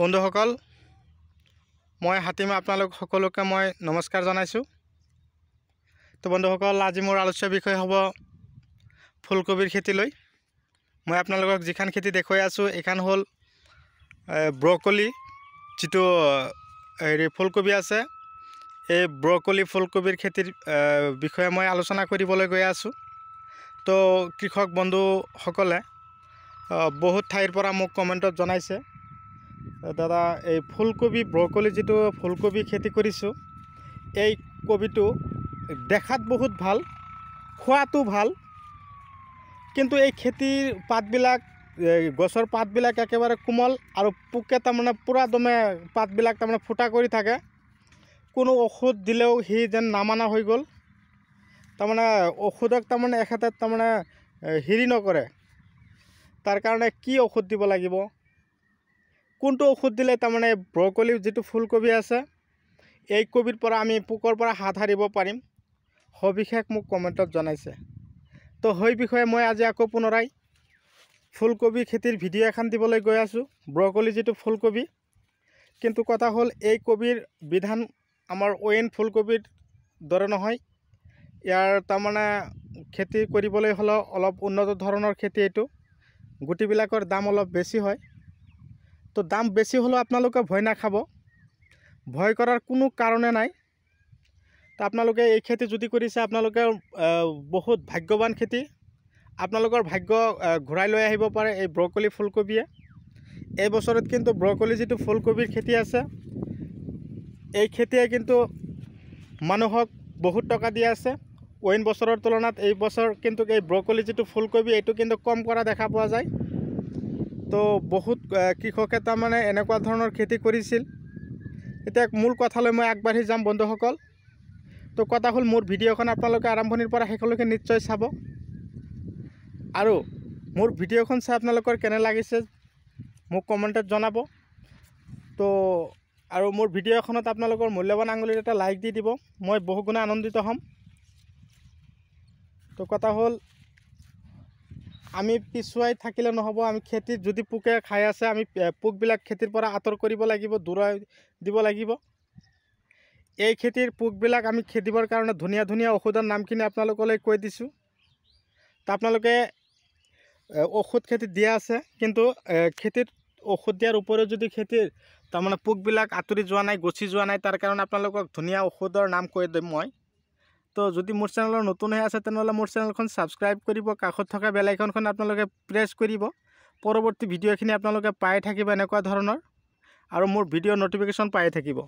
বন্ধুসকল মই হাতিম আপোনালোক সকলোকে মই নমস্কাৰ জনাইছোঁ তো বন্ধুসকল আজি মোৰ আলোচ্য বিষয় হ'ব ফুলকবিৰ খেতিলৈ মই আপোনালোকক যিখন খেতি দেখুৱাই আছোঁ এইখন হ'ল ব্ৰকলি যিটো হেৰি ফুলকবি আছে এই ব্ৰকলি ফুলকবিৰ খেতিৰ বিষয়ে মই আলোচনা কৰিবলৈ গৈ আছোঁ তো কৃষক বন্ধুসকলে বহুত ঠাইৰ পৰা মোক কমেণ্টত জনাইছে দাদা এই ফুলকবি ব্ৰকলি যিটো ফুলকবি খেতি কৰিছোঁ এই কবিটো দেখাত বহুত ভাল খোৱাটো ভাল কিন্তু এই খেতিৰ পাতবিলাক গছৰ পাতবিলাক একেবাৰে কোমল আৰু পোকে তাৰমানে পূৰা দমে পাতবিলাক তাৰমানে ফুটা কৰি থাকে কোনো ঔষধ দিলেও সি যেন নামানা হৈ গ'ল তাৰমানে ঔষধক তাৰমানে এখেতে তাৰমানে হেৰি নকৰে তাৰ কাৰণে কি ঔষধ দিব লাগিব কোনটো ঔষধ দিলে তাৰমানে ব্ৰকলি যিটো ফুলকবি আছে এই কবিৰ পৰা আমি পোকৰ পৰা হাত সাৰিব পাৰিম সবিশেষ মোক কমেণ্টত জনাইছে তো সেই বিষয়ে মই আজি আকৌ পুনৰাই ফুলকবি খেতিৰ ভিডিঅ' এখন দিবলৈ গৈ আছোঁ ব্ৰকলি যিটো ফুলকবি কিন্তু কথা হ'ল এই কবিৰ বিধান আমাৰ ওৱেন ফুলকবিৰ দৰে নহয় ইয়াৰ তাৰমানে খেতি কৰিবলৈ হ'লেও অলপ উন্নত ধৰণৰ খেতি এইটো গুটিবিলাকৰ দাম অলপ বেছি হয় তো দাম বেছি হলেও আপোনালোকে ভয় না খাব ভয় কৰাৰ কোনো কাৰণে নাই তো আপোনালোকে এই খেতি যদি কৰিছে আপোনালোকে বহুত ভাগ্যবান খেতি আপোনালোকৰ ভাগ্য ঘূৰাই লৈ আহিব পাৰে এই ব্ৰকলি ফুলকবিয়ে এই বছৰত কিন্তু ব্ৰকলি যে ফুলকবিৰ খেতি আছে এই খেতিয়ে কিন্তু মানুহক বহুত টকা দিয়া আছে ওইন বছৰৰ তুলনাত এই বছৰ কিন্তু এই ব্ৰকলি যে ফুলকবি এই কিন্তু কম কৰা দেখা পোৱা যায় তো বহুত কৃষকে তাৰমানে এনেকুৱা ধৰণৰ খেতি কৰিছিল এতিয়া মূল কথালৈ মই আগবাঢ়ি যাম বন্ধুসকল তো কথা হ'ল মোৰ ভিডিঅ'খন আপোনালোকে আৰম্ভণিৰ পৰা শেষলৈকে নিশ্চয় চাব আৰু মোৰ ভিডিঅ'খন চাই আপোনালোকৰ কেনে লাগিছে মোক কমেণ্টত জনাব তো আৰু মোৰ ভিডিঅ' এখনত আপোনালোকৰ মূল্যৱান আঙুলিত এটা লাইক দি দিব মই বহুগুণে আনন্দিত হ'ম তো কথা হ'ল আমি পিছুৱাই থাকিলে নহ'ব আমি খেতিত যদি পোকে খাই আছে আমি পোকবিলাক খেতিৰ পৰা আঁতৰ কৰিব লাগিব দূৰাই দিব লাগিব এই খেতিৰ পোকবিলাক আমি খেদিবৰ কাৰণে ধুনীয়া ধুনীয়া ঔষধৰ নামখিনি আপোনালোকলৈ কৈ দিছোঁ আপোনালোকে ঔষধ খেতি দিয়া আছে কিন্তু খেতিত ঔষধ দিয়াৰ উপৰিও যদি খেতিৰ তাৰমানে পোকবিলাক আঁতৰি যোৱা নাই গুচি যোৱা নাই তাৰ কাৰণে আপোনালোকক ধুনীয়া ঔষধৰ নাম কৈ দিম মই তো যদি মোৰ চেনেলৰ নতুন হৈ আছে তেনেহ'লে মোৰ চেনেলখন ছাবস্ক্ৰাইব কৰিব কাষত থকা বেল আইকনখন আপোনালোকে প্ৰেছ কৰিব পৰৱৰ্তী ভিডিঅ'খিনি আপোনালোকে পাই থাকিব এনেকুৱা ধৰণৰ আৰু মোৰ ভিডিঅ' ন'টিফিকেশ্যন পাই থাকিব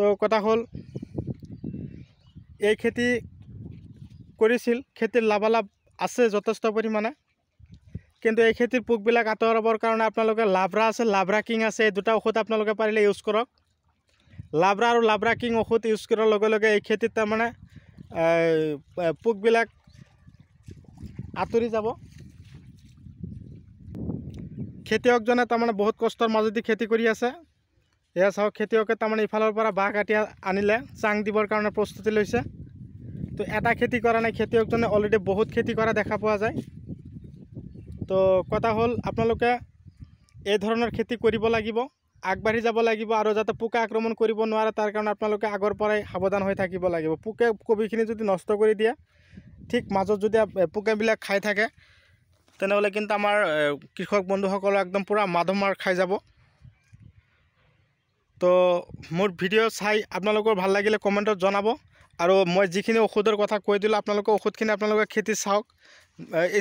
তো কথা হ'ল এই খেতি কৰিছিল খেতিৰ লাভালাভ আছে যথেষ্ট পৰিমাণে কিন্তু এই খেতিৰ পোকবিলাক আঁতৰাবৰ কাৰণে আপোনালোকে লাভৰা আছে লাভৰা কিং আছে এই দুটা ঔষধ আপোনালোকে পাৰিলে ইউজ কৰক লাব্ৰা আৰু লাব্ৰা কিং ঔষধ ইউজ কৰাৰ লগে লগে এই খেতিত তাৰমানে পোকবিলাক আঁতৰি যাব খেতিয়কজনে তাৰমানে বহুত কষ্টৰ মাজেদি খেতি কৰি আছে এয়া চাওক খেতিয়কে তাৰমানে ইফালৰ পৰা বাঁহ কাটি আনিলে চাং দিবৰ কাৰণে প্ৰস্তুতি লৈছে তো এটা খেতি কৰা নাই খেতিয়কজনে অলৰেডি বহুত খেতি কৰা দেখা পোৱা যায় তো কথা হ'ল আপোনালোকে এই ধৰণৰ খেতি কৰিব লাগিব আগবাঢ়ি যাব লাগিব আৰু যাতে পোকে আক্ৰমণ কৰিব নোৱাৰে তাৰ কাৰণে আপোনালোকে আগৰ পৰাই সাৱধান হৈ থাকিব লাগিব পোকে কবিখিনি যদি নষ্ট কৰি দিয়ে ঠিক মাজত যদি পোকেবিলাক খাই থাকে তেনেহ'লে কিন্তু আমাৰ কৃষক বন্ধুসকলে একদম পূৰা মাধমাৰ খাই যাব তো মোৰ ভিডিঅ' চাই আপোনালোকৰ ভাল লাগিলে কমেণ্টত জনাব আৰু মই যিখিনি ঔষধৰ কথা কৈ দিলোঁ আপোনালোকৰ ঔষধখিনি আপোনালোকে খেতি চাওক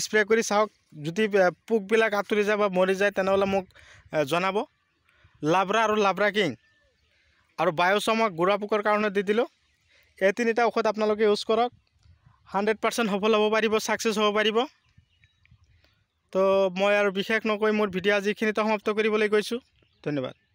স্প্ৰে কৰি চাওক যদি পোকবিলাক আঁতৰি যায় বা মৰি যায় তেনেহ'লে মোক জনাব লাব্ৰা আৰু লাব্ৰা কিং আৰু বায়ুচমক গুড়া পোকৰ কাৰণে দি দিলোঁ এই তিনিটা ঔষধ আপোনালোকে ইউজ কৰক হাণ্ড্ৰেড পাৰ্চেণ্ট সফল হ'ব পাৰিব ছাকচেছ হ'ব পাৰিব তো মই আৰু বিশেষ নকৈ মোৰ ভিডিঅ' আজিখিনিতে সমাপ্ত কৰিবলৈ গৈছোঁ ধন্যবাদ